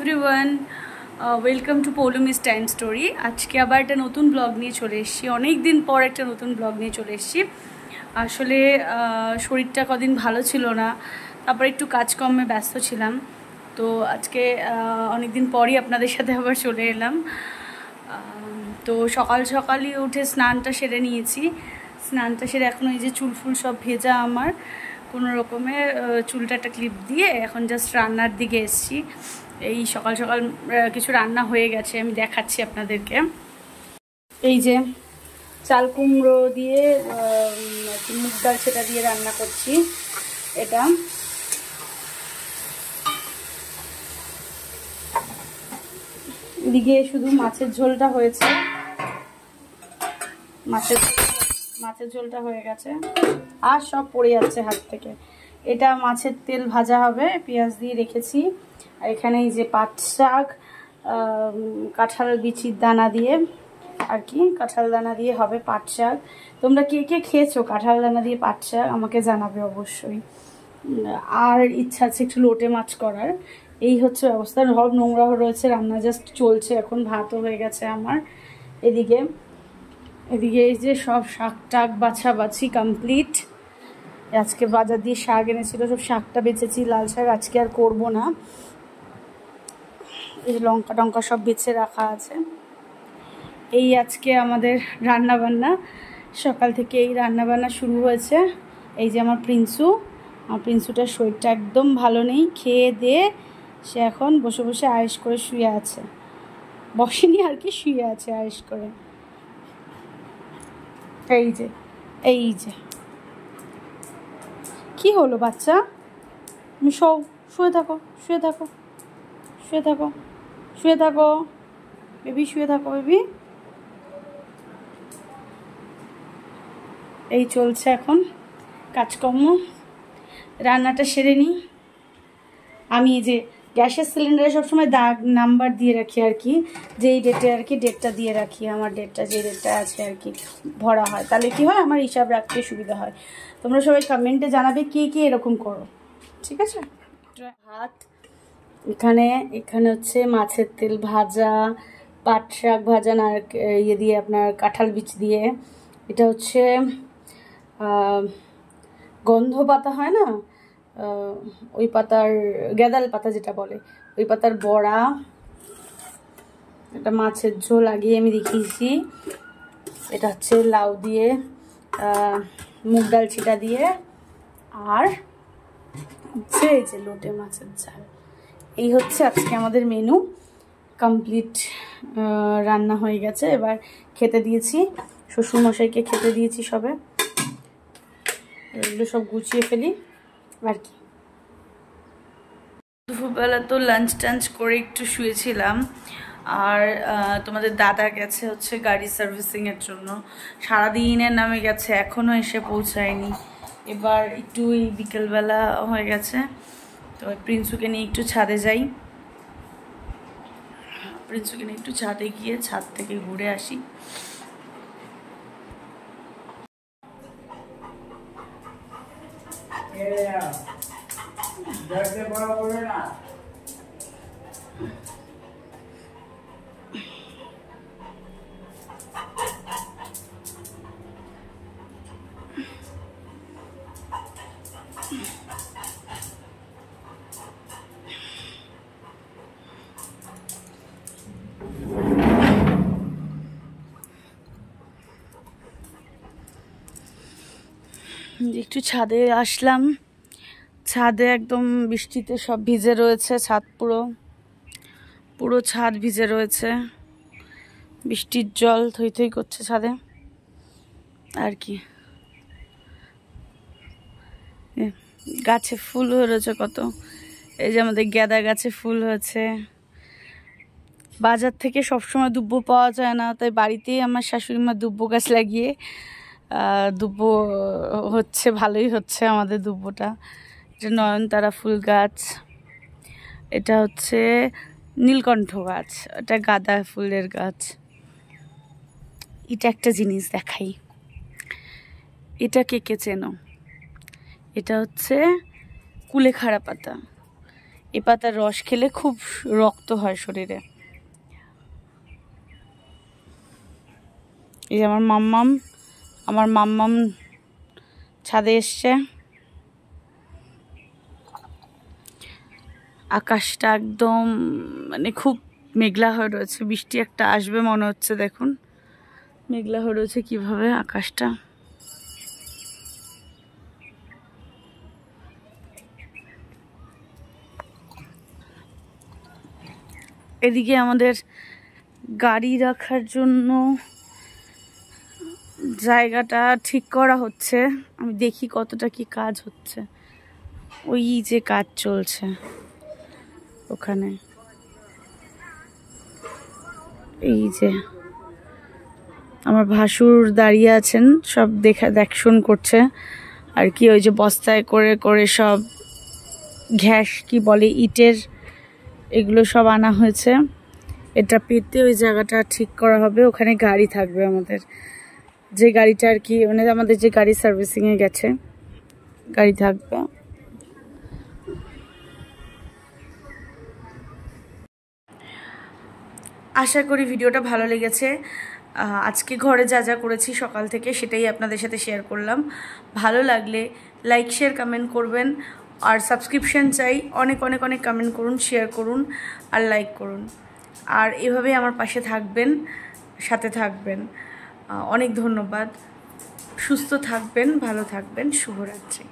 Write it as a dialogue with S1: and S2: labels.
S1: Everyone welcome to Poulumi's time story আজকে আবার একটা নতুন ব্লগ নিয়ে চলে এসেছি অনেক দিন পর একটা নতুন ব্লগ নিয়ে চলে এসেছি আসলে শরীরটা কদিন ভালো ছিল না তারপর একটু কাজকর্মে ব্যস্ত ছিলাম তো আজকে অনেক দিন পরই আপনাদের সাথে আবার চলে এলাম তো সকাল সকালই উঠে স্নানটা সেরে নিয়েছি স্নানটা সেরে এখন এই যে চুলফুল সব ভেজা আমার কোনো রকমে চুলটা একটা ক্লিপ দিয়ে এখন জাস্ট রান্নার দিকে এসছি এই সকাল সকাল কিছু রান্না হয়ে গেছে আমি দেখাচ্ছি আপনাদেরকে এই যে চাল কুমড়ো দিয়ে মুগ ডাল সেটা দিয়ে রান্না করছি এটা দিকে শুধু মাছের ঝোলটা হয়েছে মাছের ঝোল মাছের ঝোলটা হয়ে গেছে আর সব পড়ে যাচ্ছে হাত থেকে এটা মাছের তেল ভাজা হবে পেঁয়াজ দিয়ে রেখেছি আর এখানে এই যে পাট শাক কাঁঠাল বিচির দানা দিয়ে আর কি কাঁঠাল দানা দিয়ে হবে পাট শাক তোমরা কে কে খেয়েছো কাঁঠাল দানা দিয়ে পাট শাক আমাকে জানাবে অবশ্যই আর ইচ্ছা আছে একটু লোটে মাছ করার এই হচ্ছে অবস্থা সব নোংরা রয়েছে রান্না জাস্ট চলছে এখন ভাতও হয়ে গেছে আমার এদিকে এদিকে এই যে সব শাক টাক বাছাবাছি কমপ্লিট আজকে বাজার দিয়ে শাক এনেছিল সব শাকটা বেচেছি লাল শাক আজকে আর করবো না এই লঙ্কা টঙ্কা সব বেছে রাখা আছে এই আজকে আমাদের রান্নাবান্না সকাল থেকে এই রান্না বান্না শুরু হয়েছে এই যে আমার প্রিন্সু আমার প্রিন্সুটার শরীরটা একদম ভালো নেই খেয়ে দিয়ে সে এখন বসে বসে আয়েস করে শুয়ে আছে বসেনি আর কি শুয়ে আছে আয়েস করে এই যে এই যে কি হলো বাচ্চা তুমি শো শুয়ে থাকো শুয়ে থাকো শুয়ে থাকো শুয়ে থাকো বেবি শুয়ে থাকো বেবি এই চলছে এখন কাজকর্ম রান্নাটা সেরে নিই আমি যে গ্যাসের সিলিন্ডারে সবসময় দাগ নাম্বার দিয়ে রাখি আর কি যেই ডেটে আর কি ডেটটা দিয়ে রাখি আমার ডেটটা যে ডেটটা আছে আর কি ভরা হয় তাহলে কি হয় আমার হিসাব রাখতে সুবিধা হয় তোমরা সবাই কমেন্টে জানাবে কে কে এরকম করো ঠিক আছে ভাত এখানে এখানে হচ্ছে মাছের তেল ভাজা পাট শাক ভাজা না ইয়ে দিয়ে আপনার কাঁঠাল বীজ দিয়ে এটা হচ্ছে গন্ধ পাতা হয় না ওই পাতার গেদাল পাতা যেটা বলে ওই পাতার বড়া একটা মাছের ঝোল আগিয়ে আমি দেখিয়েছি এটা হচ্ছে লাউ দিয়ে মুগ ডাল ছিটা দিয়ে আর যে যে লোটে মাছের ঝাল এই হচ্ছে আজকে আমাদের মেনু কমপ্লিট রান্না হয়ে গেছে এবার খেতে দিয়েছি শ্বশুরমশাইকে খেতে দিয়েছি সবে এগুলো সব গুছিয়ে ফেলি আর কি দুপুরবেলা তো লাঞ্চ টাঞ্চ করে একটু শুয়েছিলাম আর তোমাদের দাদা গেছে হচ্ছে গাড়ি সার্ভিসিংয়ের জন্য সারাদিনের নামে গেছে এখনও এসে পৌঁছায়নি এবার একটু এই বিকেলবেলা হয়ে গেছে তো প্রিন্সুকে নিয়ে একটু ছাদে যাই প্রিন্সুকে নিয়ে একটু ছাদে গিয়ে ছাদ থেকে ঘুরে আসি अकेले आओ घर से बड़ा बोलो ना Thank you. একটু ছাদে আসলাম ছাদে একদম বৃষ্টিতে সব ভিজে রয়েছে ছাদ পুরো পুরো ছাদ ভিজে রয়েছে বৃষ্টির জল থই থই করছে ছাদে আর কি গাছে ফুল হয়ে রয়েছে কত এই যে আমাদের গ্যাদা গাছে ফুল হয়েছে বাজার থেকে সবসময় দুব্বো পাওয়া যায় না তাই বাড়িতেই আমার শাশুড়ি মা দুব্বো গাছ লাগিয়ে দুব্বো হচ্ছে ভালোই হচ্ছে আমাদের দুব্বোটা এটা নয়নতারা ফুল গাছ এটা হচ্ছে নীলকণ্ঠ গাছ এটা গাঁদা ফুলের গাছ এটা একটা জিনিস দেখাই এটা কে কে চেনো এটা হচ্ছে কুলেখাড়া পাতা এ পাতার রস খেলে খুব রক্ত হয় শরীরে এই আমার মাম্মাম আমার মাম্মাম ছাদে এসছে আকাশটা একদম মানে খুব মেঘলা হয়ে রয়েছে বৃষ্টি একটা আসবে মনে হচ্ছে দেখুন মেঘলা হয়ে রয়েছে কীভাবে আকাশটা এদিকে আমাদের গাড়ি রাখার জন্য জায়গাটা ঠিক করা হচ্ছে আমি দেখি কতটা কি কাজ হচ্ছে ওই যে কাজ চলছে ওখানে এই যে আমার ভাসুর দাঁড়িয়ে আছেন সব দেখা দেখশন করছে আর কি ওই যে বস্তায় করে করে সব ঘ্যাস কি বলে ইটের এগুলো সব আনা হয়েছে এটা পেতে ওই জায়গাটা ঠিক করা হবে ওখানে গাড়ি থাকবে আমাদের যে গাড়িটা আর কি মানে আমাদের যে গাড়ি সার্ভিসিংয়ে গেছে গাড়ি থাকবে আশা করি ভিডিওটা ভালো লেগেছে আজকে ঘরে যা যা করেছি সকাল থেকে সেটাই আপনাদের সাথে শেয়ার করলাম ভালো লাগলে লাইক শেয়ার কমেন্ট করবেন আর সাবস্ক্রিপশান চাই অনেক অনেক অনেক কমেন্ট করুন শেয়ার করুন আর লাইক করুন আর এভাবে আমার পাশে থাকবেন সাথে থাকবেন অনেক ধন্যবাদ সুস্থ থাকবেন ভালো থাকবেন শুভরাত্রি